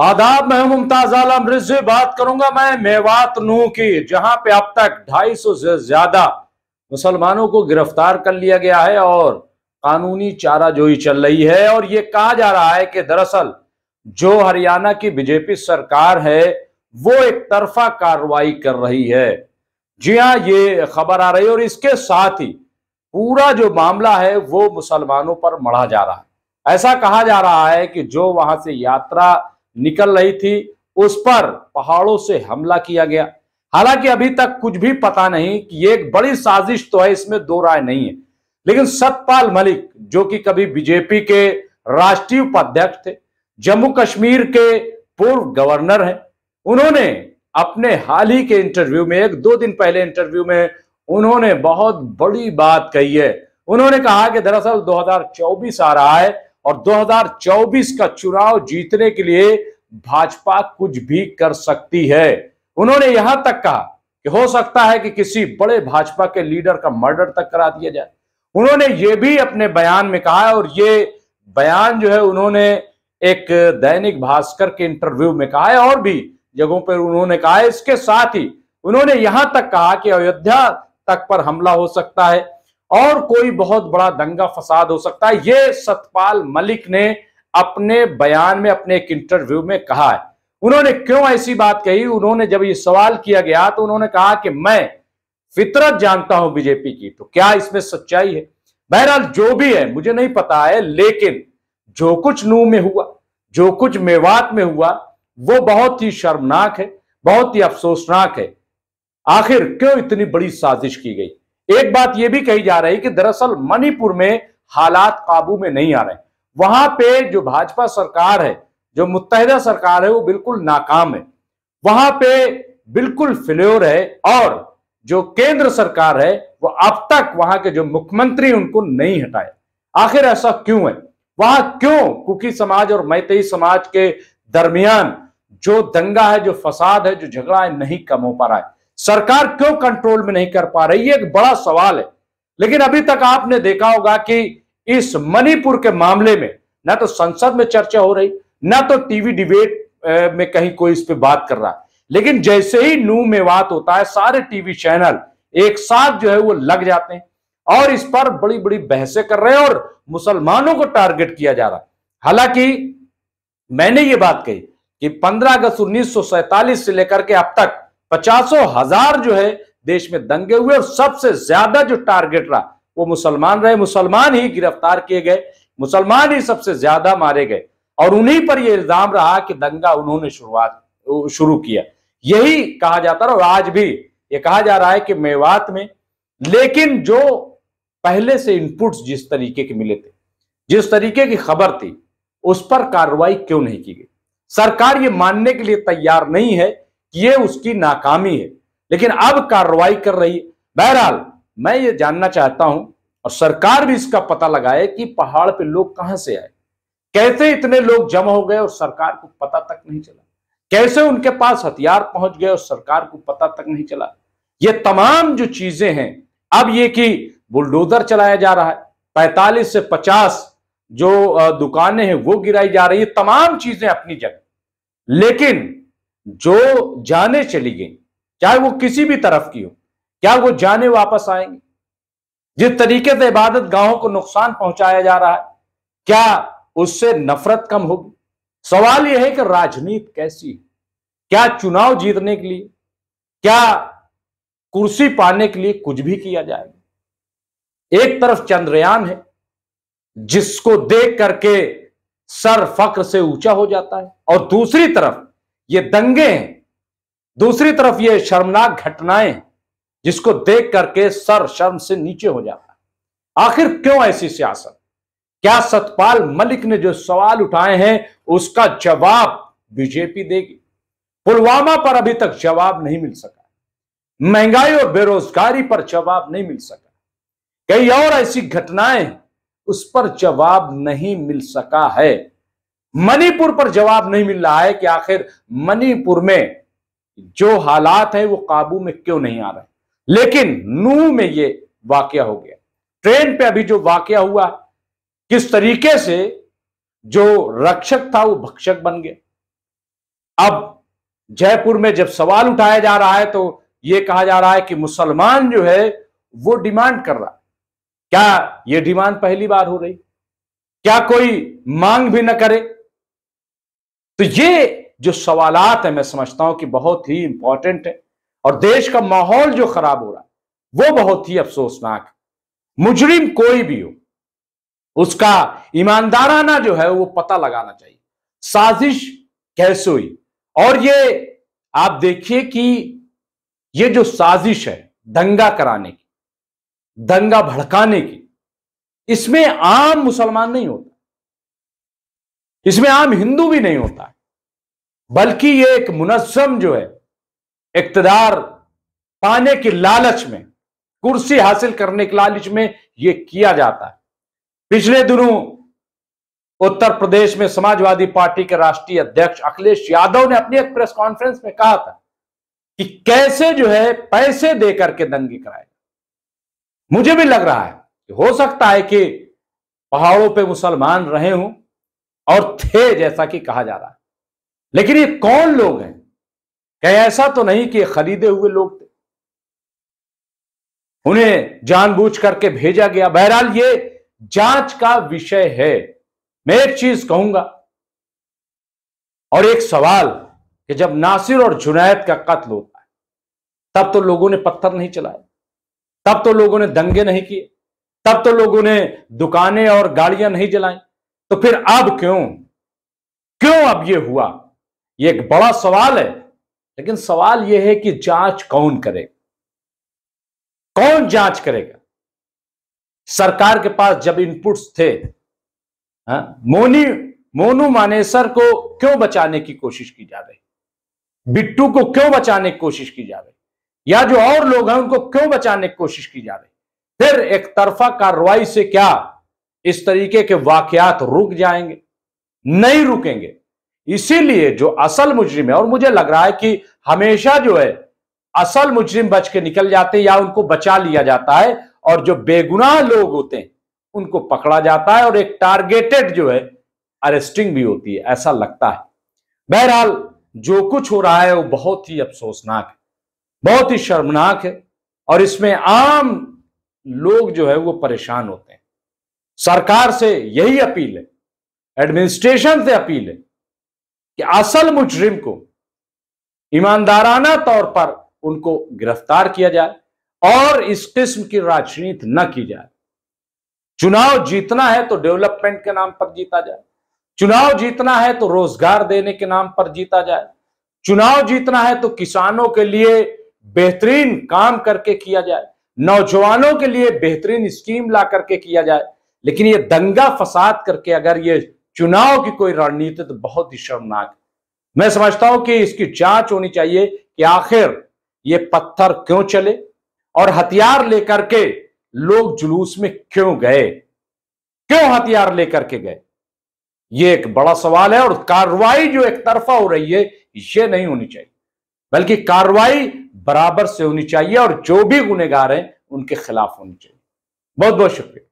आदाब मैं मुमताज आलम रिजवी बात करूंगा मैं मेवात नू की जहां पे अब तक 250 से ज्यादा मुसलमानों को गिरफ्तार कर लिया गया है और कानूनी चारा जोई चल रही है और ये कहा जा रहा है कि दरअसल जो हरियाणा की बीजेपी सरकार है वो एक तरफा कार्रवाई कर रही है जी हाँ ये खबर आ रही है और इसके साथ ही पूरा जो मामला है वो मुसलमानों पर मढ़ा जा रहा है ऐसा कहा जा रहा है कि जो वहां से यात्रा निकल रही थी उस पर पहाड़ों से हमला किया गया हालांकि अभी तक कुछ भी पता नहीं कि ये एक बड़ी साजिश तो है इसमें दो राय नहीं है लेकिन सतपाल मलिक जो कि कभी बीजेपी के राष्ट्रीय उपाध्यक्ष थे जम्मू कश्मीर के पूर्व गवर्नर हैं उन्होंने अपने हाल ही के इंटरव्यू में एक दो दिन पहले इंटरव्यू में उन्होंने बहुत बड़ी बात कही है उन्होंने कहा कि दरअसल 2024 आ रहा है और 2024 का चुनाव जीतने के लिए भाजपा कुछ भी कर सकती है उन्होंने यहां तक कहा कि हो सकता है कि किसी बड़े भाजपा के लीडर का मर्डर तक करा दिया जाए उन्होंने ये भी अपने बयान में कहा है और ये बयान जो है उन्होंने एक दैनिक भास्कर के इंटरव्यू में कहा है और भी जगहों पर उन्होंने कहा है इसके साथ ही उन्होंने यहां तक कहा कि अयोध्या तक पर हमला हो सकता है और कोई बहुत बड़ा दंगा फसाद हो सकता है ये सतपाल मलिक ने अपने बयान में अपने एक इंटरव्यू में कहा है उन्होंने क्यों ऐसी बात कही उन्होंने जब ये सवाल किया गया तो उन्होंने कहा कि मैं फितरत जानता हूं बीजेपी की तो क्या इसमें सच्चाई है बहरहाल जो भी है मुझे नहीं पता है लेकिन जो कुछ नू में हुआ जो कुछ मेवात में हुआ वो बहुत ही शर्मनाक है बहुत ही अफसोसनाक है आखिर क्यों इतनी बड़ी साजिश की गई एक बात यह भी कही जा रही कि दरअसल मणिपुर में हालात काबू में नहीं आ रहे वहां पे जो भाजपा सरकार है जो मुतहदा सरकार है वो बिल्कुल नाकाम है वहां पे बिल्कुल फिल्योर है और जो केंद्र सरकार है वो अब तक वहां के जो मुख्यमंत्री उनको नहीं हटाए आखिर ऐसा क्यों है वहां क्यों कुकी समाज और मैतई समाज के दरमियान जो दंगा है जो फसाद है जो झगड़ा है नहीं कम हो पा रहा है सरकार क्यों कंट्रोल में नहीं कर पा रही ये एक बड़ा सवाल है लेकिन अभी तक आपने देखा होगा कि इस मणिपुर के मामले में ना तो संसद में चर्चा हो रही ना तो टीवी डिबेट में कहीं कोई इस पर बात कर रहा लेकिन जैसे ही नू में बात होता है सारे टीवी चैनल एक साथ जो है वो लग जाते हैं और इस पर बड़ी बड़ी बहसें कर रहे हैं और मुसलमानों को टारगेट किया जा रहा है हालांकि मैंने ये बात कही कि 15 अगस्त उन्नीस से लेकर के अब तक पचासों हजार जो है देश में दंगे हुए और सबसे ज्यादा जो टारगेट रहा वो मुसलमान रहे मुसलमान ही गिरफ्तार किए गए मुसलमान ही सबसे ज्यादा मारे गए और उन्हीं पर यह इल्जाम रहा कि दंगा उन्होंने शुरुआत शुरू किया यही कहा जाता रहा और आज भी ये कहा जा रहा है कि मेवात में लेकिन जो पहले से इनपुट्स जिस तरीके के मिले थे जिस तरीके की खबर थी उस पर कार्रवाई क्यों नहीं की गई सरकार ये मानने के लिए तैयार नहीं है ये उसकी नाकामी है लेकिन अब कार्रवाई कर रही है बहरहाल मैं ये जानना चाहता हूं और सरकार भी इसका पता लगाए कि पहाड़ पे लोग कहां से आए कैसे इतने लोग जमा हो गए और सरकार को पता तक नहीं चला कैसे उनके पास हथियार पहुंच गए और सरकार को पता तक नहीं चला ये तमाम जो चीजें हैं अब ये कि बुलडोजर चलाया जा रहा है पैंतालीस से पचास जो दुकानें हैं वो गिराई जा रही है तमाम चीजें अपनी जगह लेकिन जो जाने चली गई चाहे वो किसी भी तरफ की हो क्या वो जाने वापस आएंगे जिस तरीके से इबादत गाहों को नुकसान पहुंचाया जा रहा है क्या उससे नफरत कम होगी सवाल यह है कि राजनीति कैसी है क्या चुनाव जीतने के लिए क्या कुर्सी पाने के लिए कुछ भी किया जाएगा एक तरफ चंद्रयान है जिसको देख करके सर फक्र से ऊंचा हो जाता है और दूसरी तरफ ये दंगे दूसरी तरफ ये शर्मनाक घटनाएं जिसको देख करके सर शर्म से नीचे हो जाता है आखिर क्यों ऐसी सियासत क्या सतपाल मलिक ने जो सवाल उठाए हैं उसका जवाब बीजेपी देगी पुलवामा पर अभी तक जवाब नहीं मिल सका महंगाई और बेरोजगारी पर जवाब नहीं मिल सका कई और ऐसी घटनाएं उस पर जवाब नहीं मिल सका है मणिपुर पर जवाब नहीं मिल रहा है कि आखिर मणिपुर में जो हालात है वो काबू में क्यों नहीं आ रहे लेकिन नू में ये वाक्य हो गया ट्रेन पे अभी जो वाक्य हुआ किस तरीके से जो रक्षक था वो भक्षक बन गया अब जयपुर में जब सवाल उठाया जा रहा है तो ये कहा जा रहा है कि मुसलमान जो है वो डिमांड कर रहा है क्या ये डिमांड पहली बार हो रही क्या कोई मांग भी न करे तो ये जो सवालात है मैं समझता हूं कि बहुत ही इंपॉर्टेंट है और देश का माहौल जो खराब हो रहा है वो बहुत ही अफसोसनाक है मुजरिम कोई भी हो उसका ईमानदाराना जो है वो पता लगाना चाहिए साजिश कैसे हुई और ये आप देखिए कि ये जो साजिश है दंगा कराने की दंगा भड़काने की इसमें आम मुसलमान नहीं होता इसमें आम हिंदू भी नहीं होता है बल्कि ये एक मुनजम जो है इकतदार पाने की लालच में कुर्सी हासिल करने की लालच में ये किया जाता है पिछले दिनों उत्तर प्रदेश में समाजवादी पार्टी के राष्ट्रीय अध्यक्ष अखिलेश यादव ने अपनी एक प्रेस कॉन्फ्रेंस में कहा था कि कैसे जो है पैसे देकर के दंगे कराए मुझे भी लग रहा है कि हो सकता है कि पहाड़ों पे मुसलमान रहे हों और थे जैसा कि कहा जा रहा है लेकिन ये कौन लोग हैं कहीं ऐसा तो नहीं कि खरीदे हुए लोग थे उन्हें जानबूझ करके भेजा गया बहरहाल ये जांच का विषय है मैं एक चीज कहूंगा और एक सवाल कि जब नासिर और जुनैद का कत्ल होता है तब तो लोगों ने पत्थर नहीं चलाए तब तो लोगों ने दंगे नहीं किए तब तो लोगों ने दुकानें और गाड़ियां नहीं जलाई तो फिर अब क्यों क्यों अब यह हुआ यह एक बड़ा सवाल है लेकिन सवाल यह है कि जांच कौन करेगा कौन जांच करेगा सरकार के पास जब इनपुट्स थे हा? मोनी मोनू मानेसर को क्यों बचाने की कोशिश की जा रही बिट्टू को क्यों बचाने की कोशिश की जा रही या जो और लोग हैं उनको क्यों बचाने की कोशिश की जा रही फिर एक तरफा कार्रवाई से क्या इस तरीके के वाकयात रुक जाएंगे नहीं रुकेंगे इसीलिए जो असल मुजरिम है और मुझे लग रहा है कि हमेशा जो है असल मुजरिम बच के निकल जाते हैं या उनको बचा लिया जाता है और जो बेगुनाह लोग होते हैं उनको पकड़ा जाता है और एक टारगेटेड जो है अरेस्टिंग भी होती है ऐसा लगता है बहरहाल जो कुछ हो रहा है वो बहुत ही अफसोसनाक है बहुत ही शर्मनाक है और इसमें आम लोग जो है वो परेशान होते हैं सरकार से यही अपील है एडमिनिस्ट्रेशन से अपील है कि असल मुजरिम को ईमानदाराना तौर पर उनको गिरफ्तार किया जाए और इस किस्म की राजनीति न की जाए चुनाव जीतना है तो डेवलपमेंट के नाम पर जीता जाए चुनाव जीतना है तो रोजगार देने के नाम पर जीता जाए चुनाव जीतना है तो किसानों के लिए बेहतरीन काम करके किया जाए नौजवानों के लिए बेहतरीन स्कीम ला करके किया जाए लेकिन ये दंगा फसाद करके अगर ये चुनाव की कोई रणनीति तो बहुत ही शर्मनाक मैं समझता हूं कि इसकी जांच होनी चाहिए कि आखिर ये पत्थर क्यों चले और हथियार लेकर के लोग जुलूस में क्यों गए क्यों हथियार लेकर के गए ये एक बड़ा सवाल है और कार्रवाई जो एक तरफा हो रही है ये नहीं होनी चाहिए बल्कि कार्रवाई बराबर से होनी चाहिए और जो भी गुनेगार हैं उनके खिलाफ होनी चाहिए बहुत बहुत शुक्रिया